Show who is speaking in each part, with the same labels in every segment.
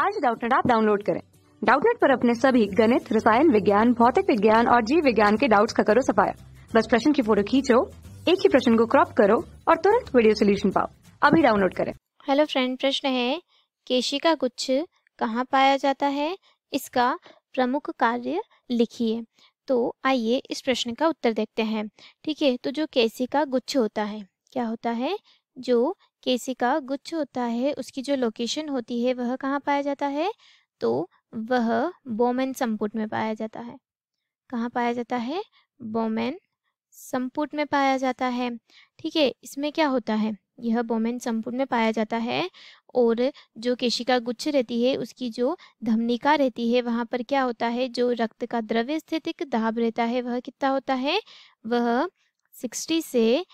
Speaker 1: आज डाउटनेट आप डाउनलोड करें डाउटनेट पर अपने सभी गणित रसायन विज्ञान भौतिक विज्ञान और जीव विज्ञान के डाउट्स का करो सफाया बस प्रश्न की फोटो खींचो एक ही प्रश्न को क्रॉप करो और तुरंत वीडियो सोल्यूशन पाओ अभी डाउनलोड करें
Speaker 2: हेलो फ्रेंड प्रश्न है केशी का गुच्छ कहाँ पाया जाता है इसका प्रमुख कार्य लिखिए तो आइए इस प्रश्न का उत्तर देखते हैं ठीक है तो जो केसी का गुच्छ होता है क्या होता है जो केसी का गुच्छ होता है उसकी जो लोकेशन होती है वह कहाँ पाया जाता है तो वह बोमेन संपुट में पाया जाता है कहाँ पाया जाता है बोमेन संपुट में पाया जाता है ठीक है इसमें क्या होता है यह बोमेन संपुट में पाया जाता है और जो केशिका गुच्छ रहती है उसकी जो धमनिका रहती है वहाँ पर क्या होता है जो रक्त का द्रव्य स्थितिक दाब रहता है वह कितना होता है वह 60 से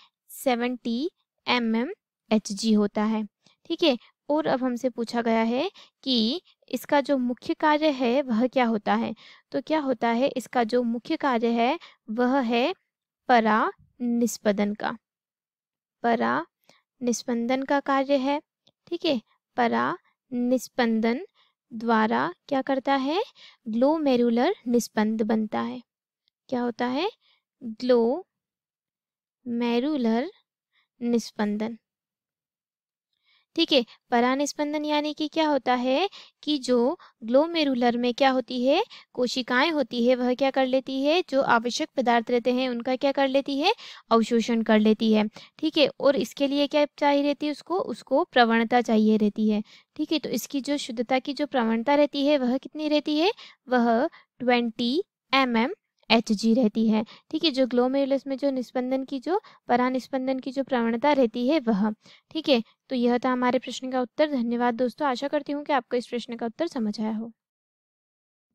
Speaker 2: 70 एम mm एच जी होता है ठीक है और अब हमसे पूछा गया है कि इसका जो मुख्य कार्य है वह क्या होता है तो क्या होता है इसका जो मुख्य कार्य है वह है परा निष्पदन का परा निष्पंदन का कार्य है ठीक है परा निष्पंदन द्वारा क्या करता है ग्लो मेरुलर निष्पंद बनता है क्या होता है ग्लो मेरुलर निष्पंदन ठीक है परान स्पंदन यानी कि क्या होता है कि जो ग्लोमेरुलर में क्या होती है कोशिकाएं होती है वह क्या कर लेती है जो आवश्यक पदार्थ रहते हैं उनका क्या कर लेती है अवशोषण कर लेती है ठीक है और इसके लिए क्या चाहिए रहती है उसको उसको प्रवणता चाहिए रहती है ठीक है तो इसकी जो शुद्धता की जो प्रवणता रहती है वह कितनी रहती है वह twenty M mm H G रहती है ठीक है जो ग्लोमेरुलस में जो निस्पंदन की जो परा की जो प्रवणता रहती है वह ठीक है तो यह था हमारे प्रश्न का उत्तर धन्यवाद दोस्तों आशा करती हूँ कि आपको इस प्रश्न का उत्तर समझ आया हो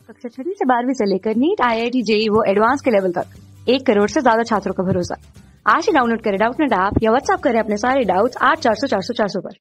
Speaker 3: कक्षा छठी से बारहवीं से लेकर NEET I I T JEE वो एडवांस के लेवल तक एक करोड़ से ज्यादा छात्रों का भरोसा आज ही डाउनलोड करें डाउट नेट ऐप या व्हाट्सअप करें अपने सारे डाउट्स आठ चार सौ चार सौ चार सौ पर